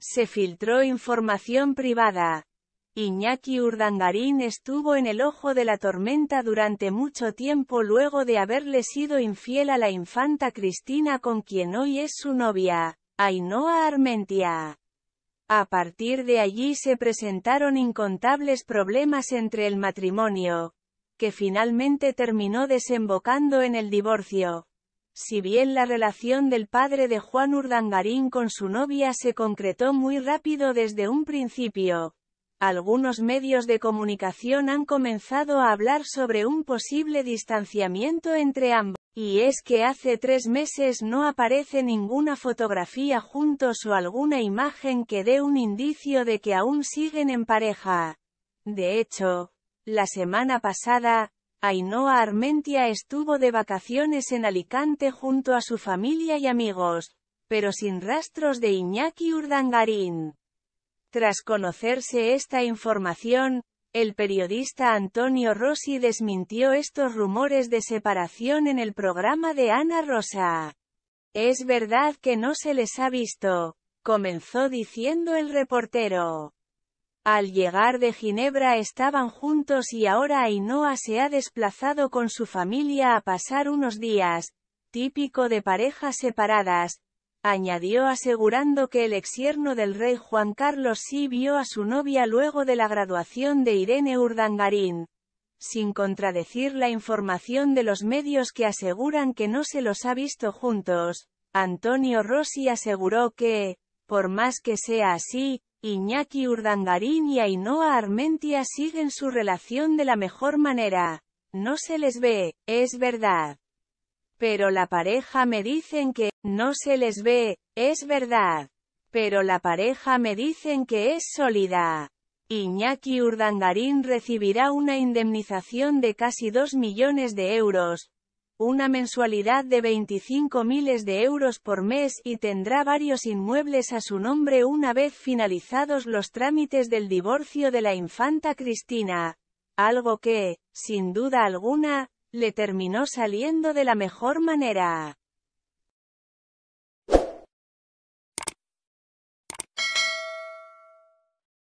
Se filtró información privada. Iñaki Urdangarín estuvo en el ojo de la tormenta durante mucho tiempo luego de haberle sido infiel a la infanta Cristina con quien hoy es su novia, Ainhoa Armentia. A partir de allí se presentaron incontables problemas entre el matrimonio, que finalmente terminó desembocando en el divorcio. Si bien la relación del padre de Juan Urdangarín con su novia se concretó muy rápido desde un principio, algunos medios de comunicación han comenzado a hablar sobre un posible distanciamiento entre ambos. Y es que hace tres meses no aparece ninguna fotografía juntos o alguna imagen que dé un indicio de que aún siguen en pareja. De hecho, la semana pasada, Ainhoa Armentia estuvo de vacaciones en Alicante junto a su familia y amigos, pero sin rastros de Iñaki Urdangarín. Tras conocerse esta información, el periodista Antonio Rossi desmintió estos rumores de separación en el programa de Ana Rosa. Es verdad que no se les ha visto, comenzó diciendo el reportero. Al llegar de Ginebra estaban juntos y ahora Ainhoa se ha desplazado con su familia a pasar unos días, típico de parejas separadas, añadió asegurando que el exierno del rey Juan Carlos sí vio a su novia luego de la graduación de Irene Urdangarín, sin contradecir la información de los medios que aseguran que no se los ha visto juntos. Antonio Rossi aseguró que, por más que sea así, Iñaki Urdangarín y Ainhoa Armentia siguen su relación de la mejor manera. No se les ve, es verdad. Pero la pareja me dicen que, no se les ve, es verdad. Pero la pareja me dicen que es sólida. Iñaki Urdangarín recibirá una indemnización de casi 2 millones de euros, una mensualidad de 25 miles de euros por mes y tendrá varios inmuebles a su nombre una vez finalizados los trámites del divorcio de la infanta Cristina, algo que, sin duda alguna, le terminó saliendo de la mejor manera.